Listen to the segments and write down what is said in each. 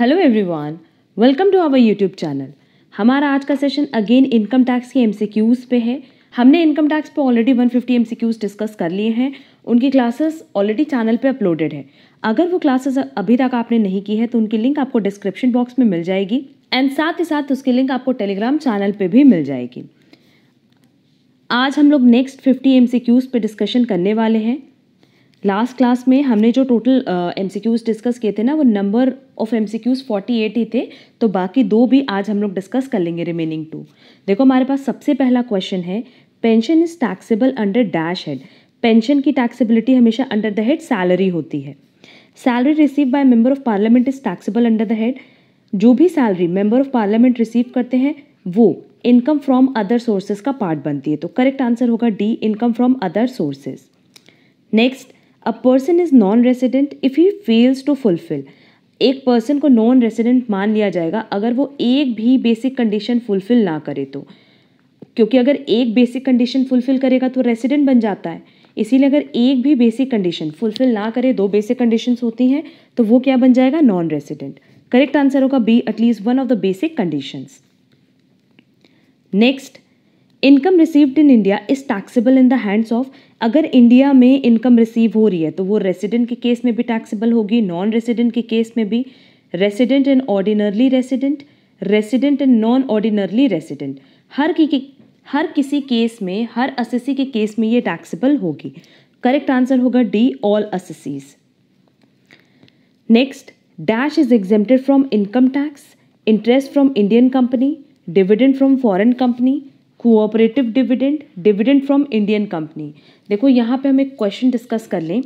Hello everyone welcome to our YouTube channel हमारा आज का सेशन अगेन इनकम टैक्स के एमसीक्यूज़ पे है हमने इनकम टैक्स पे ऑलरेडी 150 फिफ्टी डिस्कस कर लिए हैं उनकी क्लासेस ऑलरेडी चैनल पे अपलोडेड है अगर वो क्लासेस अभी तक आपने नहीं की है तो उनकी लिंक आपको डिस्क्रिप्शन बॉक्स में मिल जाएगी एंड साथ ही साथ उसकी लिंक आपको टेलीग्राम चैनल पर भी मिल जाएगी आज हम लोग नेक्स्ट फिफ्टी एम पे डिस्कशन करने वाले हैं लास्ट क्लास में हमने जो total M C Qs discuss किए थे ना वो number of M C Qs forty eight ही थे तो बाकी दो भी आज हम लोग डिस्कस कर लेंगे रिमेनिंग टू देखो हमारे पास सबसे पहला क्वेश्चन है pension is taxable under dash head pension की टैक्सेबिलिटी हमेशा अंडर द हेड सैलरी होती है salary receive by member of parliament is taxable under the head जो भी salary member of parliament receive करते हैं वो इनकम फ्रॉम अदर सोर्सेज का पार्ट बनती है तो करेक्ट आंसर होगा D income from other sources next a person is non resident if he fails to fulfil एक पर्सन को नॉन रेसिडेंट मान लिया जाएगा अगर वो एक भी बेसिक कंडीशन फुलफिल ना करे तो क्योंकि अगर एक बेसिक कंडीशन फुलफिल करेगा तो रेसिडेंट बन जाता है इसीलिए अगर एक भी बेसिक कंडीशन फुलफिल ना करे दो बेसिक कंडीशंस होती हैं तो वो क्या बन जाएगा नॉन रेसिडेंट करेक्ट आंसर होगा B at least one of the basic conditions next income received in India is taxable in the hands of अगर इंडिया में इनकम रिसीव हो रही है तो वो रेसिडेंट के केस में भी टैक्सेबल होगी नॉन रेसिडेंट के केस में भी resident and ordinarily resident resident and non ordinarily resident हर की हर किसी केस में हर असेसी के केस में ये टैक्सेबल होगी करेक्ट आंसर होगा D all assessees next dash is exempted from income tax interest from Indian company dividend from foreign company cooperative dividend dividend from Indian company देखो यहाँ पे हम एक क्वेश्चन डिस्कस कर लें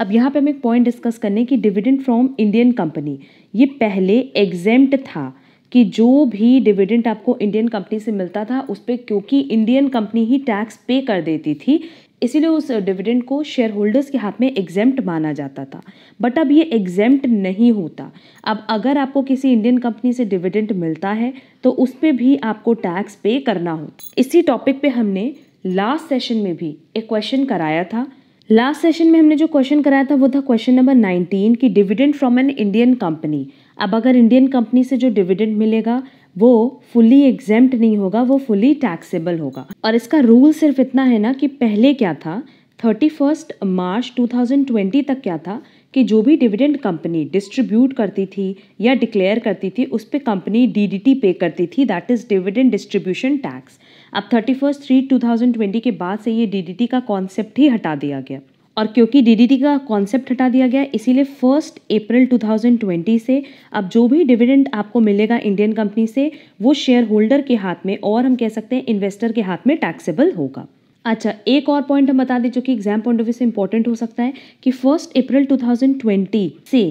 अब यहाँ पे हम एक पॉइंट डिस्कस करने कि डिविडेंड फ्रॉम इंडियन कंपनी ये पहले एग्जेम्ट था कि जो भी डिविडेंड आपको इंडियन कंपनी से मिलता था उस पर क्योंकि इंडियन कंपनी ही टैक्स पे कर देती थी इसीलिए उस डिविडेंड को शेयर होल्डर्स के हाथ में एग्जेम्प्ट माना जाता था बट अब ये एग्जेम्प्ट नहीं होता अब अगर आपको किसी इंडियन कंपनी से डिविडेंड मिलता है तो उस पर भी आपको टैक्स पे करना होता इसी टॉपिक पे हमने लास्ट सेशन में भी एक क्वेश्चन कराया था लास्ट सेशन में हमने जो क्वेश्चन कराया था वो था क्वेश्चन नंबर 19 की dividend from an Indian company अब अगर इंडियन कंपनी से जो डिविडेंड मिलेगा वो फुली एग्जेम्प्ट नहीं होगा वो फुली टैक्सेबल होगा और इसका रूल सिर्फ इतना है ना कि पहले क्या था thirty first March two thousand twenty तक क्या था कि जो भी डिविडेंड कंपनी डिस्ट्रीब्यूट करती थी या डिक्लेयर करती थी उस पर कंपनी डीडीटी पे करती थी that is dividend distribution tax अब thirty first three two thousand twenty के बाद से ये डीडीटी का कॉन्सेप्ट ही हटा दिया गया और क्योंकि डीडीटी का कॉन्सेप्ट हटा दिया गया इसीलिए फर्स्ट अप्रैल 2020 से अब जो भी डिविडेंड आपको मिलेगा इंडियन कंपनी से वो शेयर होल्डर के हाथ में और हम कह सकते हैं इन्वेस्टर के हाथ में टैक्सेबल होगा अच्छा एक और पॉइंट हम बता दें जो कि एग्जाम पॉइंट ऑफ व्यू से इंपॉर्टेंट हो सकता है कि फर्स्ट अप्रैल 2020 से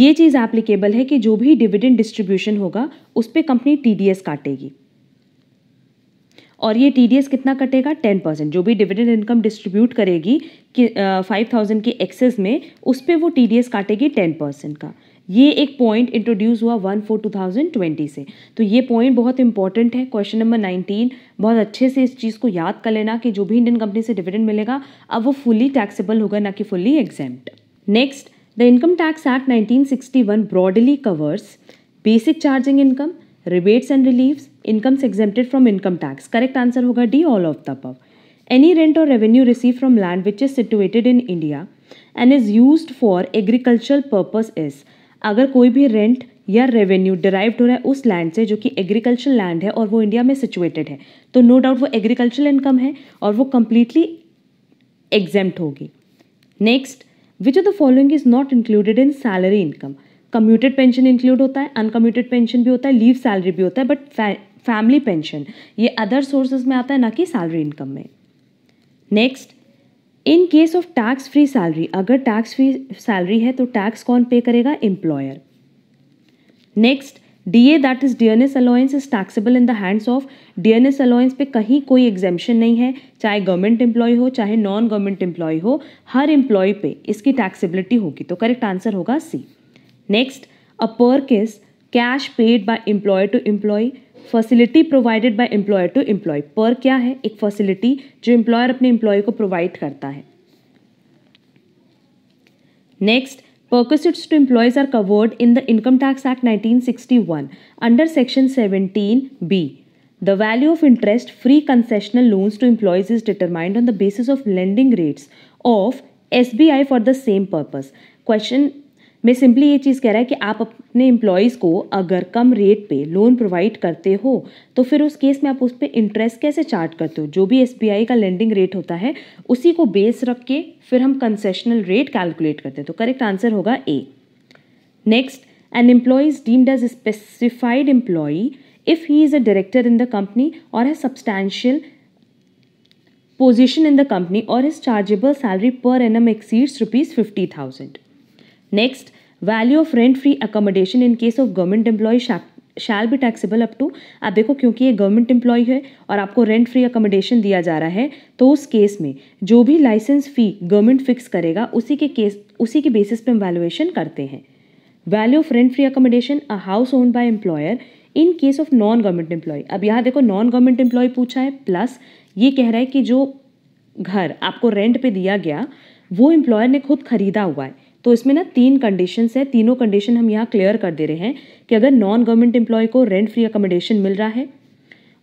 ये चीज़ एप्लीकेबल है कि जो भी डिविडेंड डिस्ट्रीब्यूशन होगा उस पर कंपनी टी काटेगी और ये टी कितना कटेगा टेन परसेंट जो भी डिविडेंड इनकम डिस्ट्रीब्यूट करेगी कि फाइव थाउजेंड के एक्सेस में उस पर वो टीडीएस काटेगी टेन परसेंट का ये एक पॉइंट इंट्रोड्यूस हुआ one four two thousand twenty से तो ये पॉइंट बहुत इंपॉर्टेंट है क्वेश्चन नंबर नाइनटीन बहुत अच्छे से इस चीज़ को याद कर लेना कि जो भी इंडियन कंपनी से डिविडेंड मिलेगा अब वो फुली टैक्सेबल होगा ना कि fully exempt next the income tax act nineteen sixty one broadly covers basic charging income rebates and reliefs incomes exempted from income tax correct answer होगा D all of the above any rent और revenue receive from land which is situated in India and is use for agricultural purpose is अगर कोई भी rent या revenue derived हो रहा है उस लैंड से जो कि एग्रीकल्चरल लैंड है और वो इंडिया में सिचुएटेड है तो नो no डाउट वो एग्रीकल्चरल इनकम है और वो कंप्लीटली एग्जेम्प्ट होगी next which of the following is not included in salary income commuted pension include होता है अनकम्यूटेड पेंशन भी होता है लीव सैलरी भी होता है बट फैमिली पेंशन ये अदर सोर्सेज में आता है ना कि सैलरी इनकम में next in case of tax free salary अगर टैक्स फ्री सैलरी है तो टैक्स कौन पे करेगा employer next D A that is DNS allowance is taxable in the hands of DNS allowance पे कहीं कोई एग्जेम्पन नहीं है चाहे गवर्नमेंट एम्प्लॉय हो चाहे नॉन गवर्नमेंट एम्प्लॉय हो हर एम्प्लॉय पे इसकी टैक्सेबिलिटी होगी तो करेक्ट आंसर होगा C Next, a perk is cash paid by employer to employee facility provided by employer to employee पर क्या है एक फैसिलिटी जो एम्प्लॉयर अपने एम्प्लॉय को प्रोवाइड करता है next perquisites to employees are covered in the income tax act 1961 under section 17b the value of interest free concessional loans to employees is determined on the basis of lending rates of sbi for the same purpose question मैं simply ये चीज़ कह रहा है कि आप अपने employees को अगर कम रेट पे लोन प्रोवाइड करते हो तो फिर उस केस में आप उस पर इंटरेस्ट कैसे चार्ज करते हो जो भी एस का लेंडिंग रेट होता है उसी को बेस रख के फिर हम कंसेशनल रेट कैलकुलेट करते हैं तो करेक्ट आंसर होगा A next an employee deemed as specified employee if he is a director in the company और है substantial position in the company और is chargeable salary per annum exceeds rupees fifty thousand Next, value of rent free accommodation in case of government employee shall be taxable up to आप देखो क्योंकि ये government employ है और आपको rent free accommodation दिया जा रहा है तो उस केस में जो भी लाइसेंस फ़ी गवर्नमेंट फिक्स करेगा उसी के केस उसी के बेसिस पे हम वैल्यूएशन करते हैं value of rent free accommodation a house own by employer in case of non government employee अब यहाँ देखो नॉन गवर्नमेंट एम्प्लॉय पूछा है प्लस ये कह रहा है कि जो घर आपको रेंट पे दिया गया वो एम्प्लॉयर ने खुद खरीदा हुआ है तो इसमें ना तीन कंडीशन है तीनों कंडीशन हम यहाँ क्लियर कर दे रहे हैं कि अगर नॉन गवर्नमेंट एम्प्लॉय को रेंट फ्री अकोमोडेशन मिल रहा है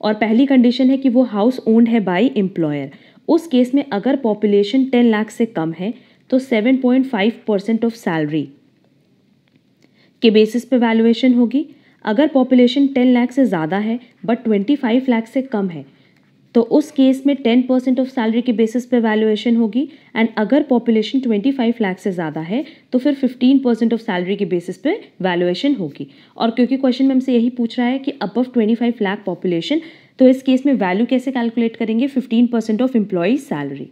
और पहली कंडीशन है कि वो हाउस ओन्ड है बाई एम्प्लॉयर उस केस में अगर पॉपुलेशन टेन लाख से कम है तो seven point five percent of salary के बेसिस पे वैल्यूएशन होगी अगर पॉपुलेशन टेन लाख से ज़्यादा है बट ट्वेंटी फाइव लाख से कम है तो उस केस में टेन परसेंट ऑफ सैलरी के बेसिस पे वैल्यूएशन होगी एंड अगर पॉपुलेशन ट्वेंटी फाइव लाख से ज़्यादा है तो फिर फिफ्टीन परसेंट ऑफ सैलरी के बेसिस पे वैल्यूएशन होगी और क्योंकि क्वेश्चन में हमसे यही पूछ रहा है कि above twenty five lakh population तो इस केस में वैल्यू कैसे कैलकुलेट करेंगे fifteen percent of employee's salary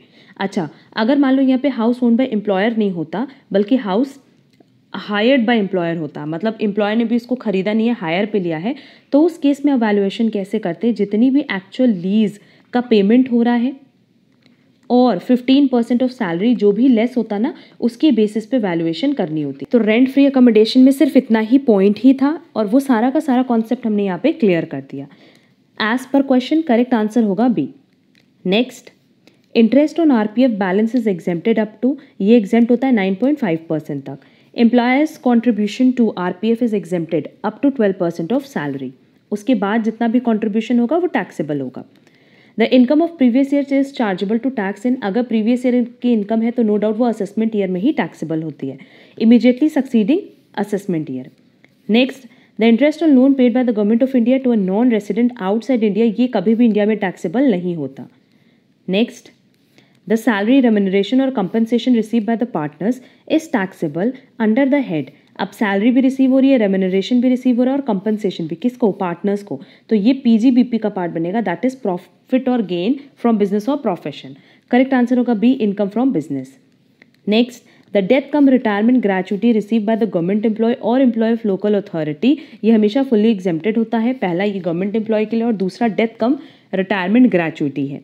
अच्छा अगर मान लो यहाँ पे हाउस ओन बाय एम्प्लॉयर नहीं होता बल्कि हाउस हायर्ड बाय एम्प्लॉयर होता मतलब एम्प्लॉयर ने भी इसको खरीदा नहीं है हायर पे लिया है तो उस केस में अवैल्यूएशन कैसे करते जितनी भी एक्चुअल लीज़ का पेमेंट हो रहा है और 15 परसेंट ऑफ सैलरी जो भी लेस होता ना उसके बेसिस पे वैल्यूएशन करनी होती तो रेंट फ्री अकोमोडेशन में सिर्फ इतना ही पॉइंट ही था और वो सारा का सारा कॉन्सेप्ट हमने यहाँ पे क्लियर कर दिया as per question correct answer होगा B next interest on R P F balance is exempted up to ये एग्जेम्प्ट होता है नाइन पॉइंट फाइव परसेंट तक employee's contribution to R P F is exempted up to twelve percent of salary उसके बाद जितना भी contribution होगा वो टैक्सेबल होगा the income of previous year is chargeable to tax in अगर प्रीवियस ईयर की इनकम है तो नो डाउट वो असेसमेंट ईयर में ही टैक्सेबल होती है immediately succeeding assessment year next the interest on loan paid by the government of India to a non resident outside India ये कभी भी इंडिया में टैक्सेबल नहीं होता नेक्स्ट द सैलरी remuneration और compensation receive by the partners is taxable under the head अब salary भी receive हो रही है रेमिनरेशन भी रिसीव हो रहा है और कंपनसेशन भी किसको पार्टनर्स को तो ये पीजीबीपी का पार्ट बनेगा दैट इज प्रॉफिट और गेन फ्रॉम बिजनेस और प्रोफेशन करेक्ट आंसर होगा B income from business next the death cum retirement gratuity receive by the government employee और एम्प्लॉय ऑफ लोकल अथॉरिटी ये हमेशा फुल्ली एग्जेप्टेड होता है पहला ये गवर्नमेंट एम्प्लॉय के लिए और दूसरा डेथ कम रिटायरमेंट ग्रेचुटी है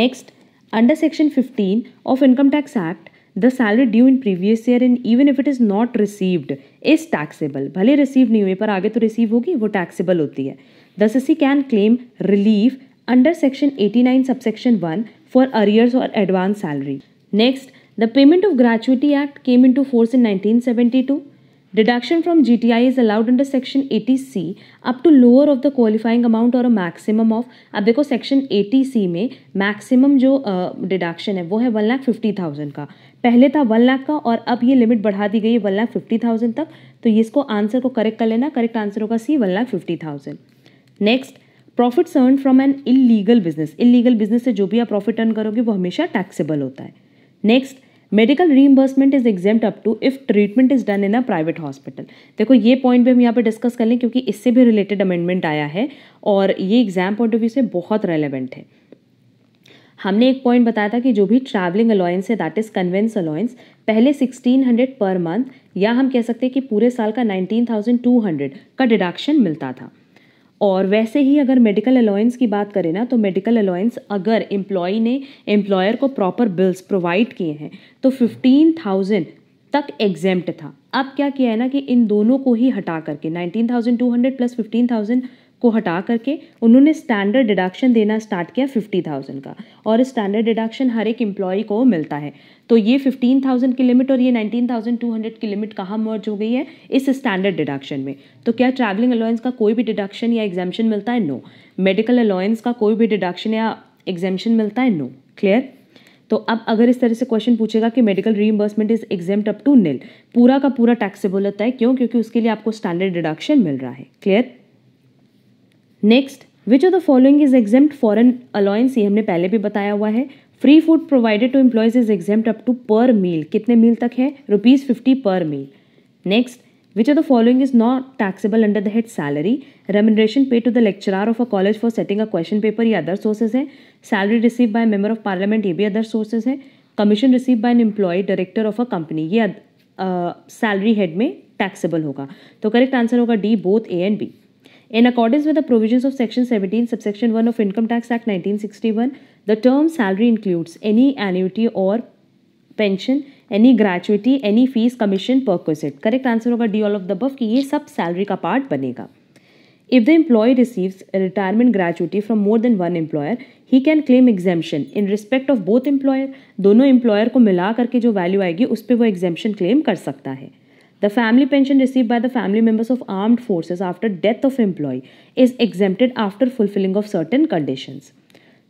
next under section 15 of income tax act the salary due in previous year and even if it is not received is taxable भले रिसीव नहीं हुई पर आगे तो रिसीव होगी वो टैक्सेबल होती है the assessee can claim relief under section eighty nine subsection one for arrears और advance salary next the payment of gratuity act came into force in nineteen seventy two Deduction from GTI is allowed under Section 80C up to lower of the qualifying amount और maximum of अब देखो Section 80C में maximum जो deduction है वो है one lakh fifty thousand का पहले था वन लाख का और अब ये लिमिट बढ़ा दी गई है वन लाख फिफ्टी थाउजेंड तक तो ये इसको आंसर को करेक्ट कर लेना करेक्ट आंसर होगा C one lakh fifty thousand next profit earn from an illegal business illegal business से जो भी आप प्रॉफिट अर्न करोगे वो हमेशा टैक्सेबल होता है next medical reimbursement is exempted up to if treatment is done in a private hospital देखो ये पॉइंट भी हम यहाँ पे डिस्कस कर लें क्योंकि इससे भी रिलेटेड अमेंडमेंट आया है और ये एग्जाम पॉइंट ऑफ व्यू से बहुत रेलिवेंट है हमने एक पॉइंट बताया था कि जो भी ट्रैवलिंग अलाउंस है दैट इज़ कन्वेंस अलाउंस पहले 1600 पर मंथ या हम कह सकते हैं कि पूरे साल का 19,200 का डिडक्शन मिलता था और वैसे ही अगर मेडिकल अलाउंस की बात करें ना तो मेडिकल अलाउंस अगर एम्प्लॉय ने एम्प्लॉयर को प्रॉपर बिल्स प्रोवाइड किए हैं तो फिफ्टीन थाउजेंड तक एग्जेम्प्ट था अब क्या किया है ना कि इन दोनों को ही हटा करके nineteen thousand two hundred plus fifteen thousand को हटा करके उन्होंने स्टैंडर्ड डिडक्शन देना स्टार्ट किया फिफ्टी थाउजेंड का और स्टैंडर्ड डिडक्शन हर एक एम्प्लॉय को मिलता है तो ये फिफ्टीन थाउजेंड की लिमिट और ये नाइनटीन थाउजेंड टू हंड्रेड की लिमिट कहाँ मर्ज हो गई है इस स्टैंडर्ड डिडक्शन में तो क्या ट्रैवलिंग अलाउंस का कोई भी डिडक्शन या एग्जामेशन मिलता है नो मेडिकल अलाउंस का कोई भी डिडक्शन या एग्जामेशन मिलता है नो क्लियर तो अब अगर इस तरह से क्वेश्चन पूछेगा कि medical reimbursement is exempted up to nil पूरा का पूरा टैक्सेबल होता है क्यों क्योंकि उसके लिए आपको स्टैंडर्ड डिडक्शन मिल रहा है clear next which of the following is exempt foreign allowance ये हमने पहले भी बताया हुआ है free food provided to employees is exempt up to per meal कितने मील तक है rupees fifty per meal next which are the following is not taxable under the head salary remuneration pay to the lecturer of a college for setting a question paper ये other sources है salary receive by member of parliament ये भी other sources है commission receive by an employee director of a company ये salary head uh, में taxable होगा तो correct answer होगा D both A and B In accordance with the provisions of Section 17, Subsection 1 of Income Tax Act 1961, the term salary includes any annuity or pension, any gratuity, any fees, commission, perquisite. Correct answer होगा D all of the above कि ये सब salary का part बनेगा If the employee receives a retirement gratuity from more than one employer, he can claim exemption in respect of both employer. दोनों employer को मिला करके जो value आएगी उस पर वो exemption claim कर सकता है the family pension receive by the family members of armed forces after death of employee is exempted after fulfilling of certain condition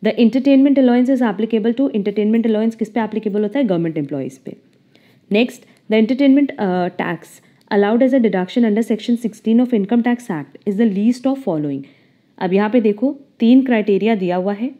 the entertainment allowance is applicable to entertainment allowance किस पे applicable होता है government employees पे next the entertainment tax allowed as a deduction under section sixteen of income tax act is the least of following अब यहाँ पे देखो तीन क्राइटेरिया दिया हुआ है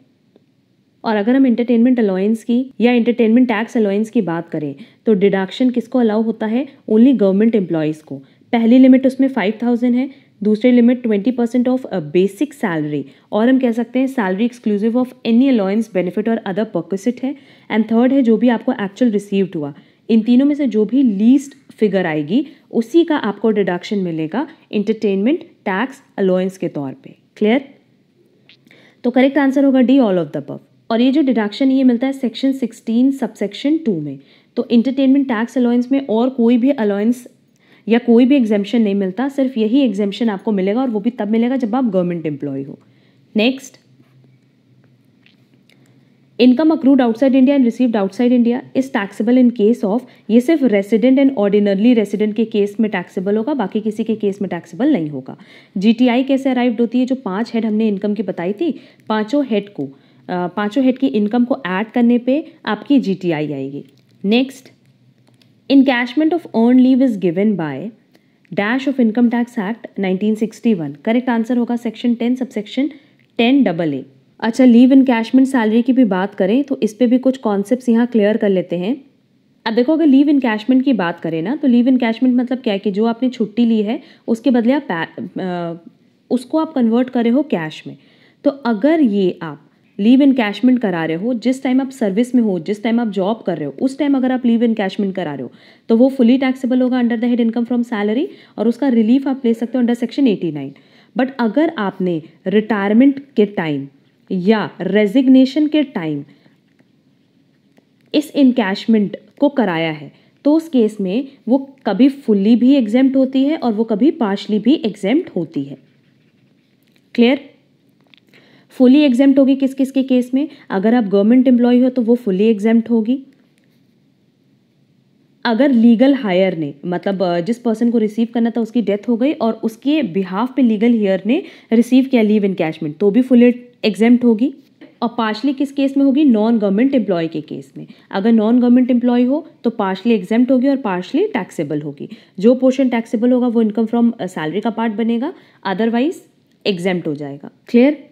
और अगर हम इंटरटेनमेंट अलाउंस की या इंटरटेनमेंट टैक्स अलाउंस की बात करें तो डिडक्शन किसको अलाउ होता है ओनली गवर्नमेंट एम्प्लॉयज़ को पहली लिमिट उसमें फाइव थाउजेंड है दूसरी limit twenty percent of basic salary और हम कह सकते हैं salary exclusive of any allowance benefit और अदर पर्कसिट है एंड थर्ड है जो भी आपको एक्चुअल रिसीव्ड हुआ इन तीनों में से जो भी लीस्ट फिगर आएगी उसी का आपको डिडक्शन मिलेगा इंटरटेनमेंट टैक्स अलाउंस के तौर पे क्लियर तो करेक्ट आंसर होगा D all of the above और ये जो डिडक्शन ये मिलता है सेक्शन सिक्सटीन सबसेक्शन टू में तो इंटरटेनमेंट टैक्स अलाउंस में और कोई भी अलाउंस या कोई भी एग्जामेशन नहीं मिलता सिर्फ यही एग्जामेशन आपको मिलेगा और वो भी तब मिलेगा जब आप गवर्नमेंट एम्प्लॉय हो next income accrued outside India and received outside India is taxable in case of ये सिर्फ रेसिडेंट एंड ऑर्डिनरली रेसिडेंट के केस में टैक्सेबल होगा बाकी किसी के केस में टैक्सेबल नहीं होगा जी कैसे अराइव्ड होती है जो पांच हेड हमने इनकम की बताई थी पांचों हेड को पांचों हेड की इनकम को ऐड करने पे आपकी जीटीआई आएगी next encashment of own leave is given by dash of income tax act 1961 correct answer होगा सेक्शन 10 सबसेक्शन 10 डबल ए अच्छा लीव इन कैशमेंट सैलरी की भी बात करें तो इस पर भी कुछ कॉन्सेप्ट यहाँ क्लियर कर लेते हैं अब देखो अगर लीव इन कैशमेंट की बात करें ना तो लीव इन कैशमेंट मतलब क्या है कि जो आपने छुट्टी ली है उसके बदले आप आ, उसको आप कन्वर्ट करे हो कैश में तो अगर ये आप लीव इन कैशमेंट करा रहे हो जिस टाइम आप सर्विस में हो जिस टाइम आप जॉब कर रहे हो उस टाइम अगर आप लीव इन कैशमेंट करा रहे हो तो वो फुली टैक्सेबल होगा under the head income from salary और उसका रिलीफ आप ले सकते हो under section eighty nine but अगर आपने रिटायरमेंट के टाइम या रेजिग्नेशन के टाइम इस इनकैशमेंट को कराया है तो उस केस में वो कभी फुल्ली भी एग्जेम्प्ट होती है और वो कभी पार्शली भी एग्जेम्प्ट होती है क्लियर फुली एग्जाम्प्ट होगी किस किस के केस में अगर आप गवर्नमेंट एम्प्लॉय हो तो वो फुली एग्जैम्ट होगी अगर लीगल हायर ने मतलब जिस पर्सन को रिसीव करना था उसकी डेथ हो गई और उसके बिहाफ पे लीगल हेयर ने रिसीव किया लीव इन कैशमेंट तो भी फुली एग्जाम्प्ट होगी और पार्शली किस केस में होगी नॉन गवर्नमेंट एम्प्लॉय के केस में अगर नॉन गवर्नमेंट एम्प्लॉय हो तो पार्शली एग्जाम्प्ट होगी और पार्शली टैक्सेबल होगी जो पोर्शन टैक्सेबल होगा वो इनकम फ्रॉम सैलरी का पार्ट बनेगा अदरवाइज एग्जैम्ट हो जाएगा clear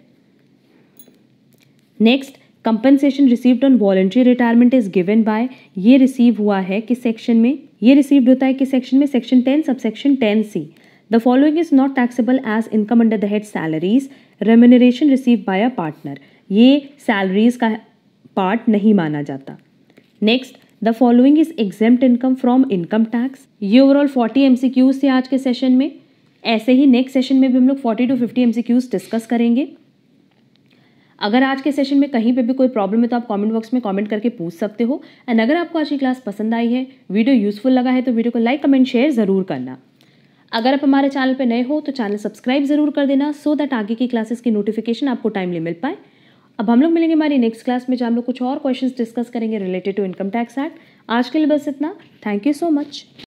next compensation received on voluntary retirement is given by ये रिसीव हुआ है किस सेक्शन में ये रिसीव्ड होता है किस सेक्शन में section ten sub section ten C the following is not taxable as income under the head salaries remuneration receive by a partner ये सैलरीज का पार्ट नहीं माना जाता next the following is exempt income from income tax ये overall forty M C Qs थे आज के session में ऐसे ही नेक्स्ट सेशन में भी हम लोग forty two fifty M C Qs discuss करेंगे अगर आज के सेशन में कहीं पे भी कोई प्रॉब्लम है तो आप कमेंट बॉक्स में कमेंट करके पूछ सकते हो एंड अगर आपको आज की क्लास पसंद आई है वीडियो यूजफुल लगा है तो वीडियो को लाइक कमेंट शेयर ज़रूर करना अगर आप हमारे चैनल पर नए हो तो चैनल सब्सक्राइब ज़रूर कर देना सो दैट आगे की क्लासेस की नोटिफिकेशन आपको टाइमली मिल पाए अब हम लोग मिलेंगे हमारी नेक्स्ट क्लास में जहाँ हम लोग कुछ और क्वेश्चंस डिस्कस करेंगे related to income tax act आज के लिए बस इतना थैंक यू सो मच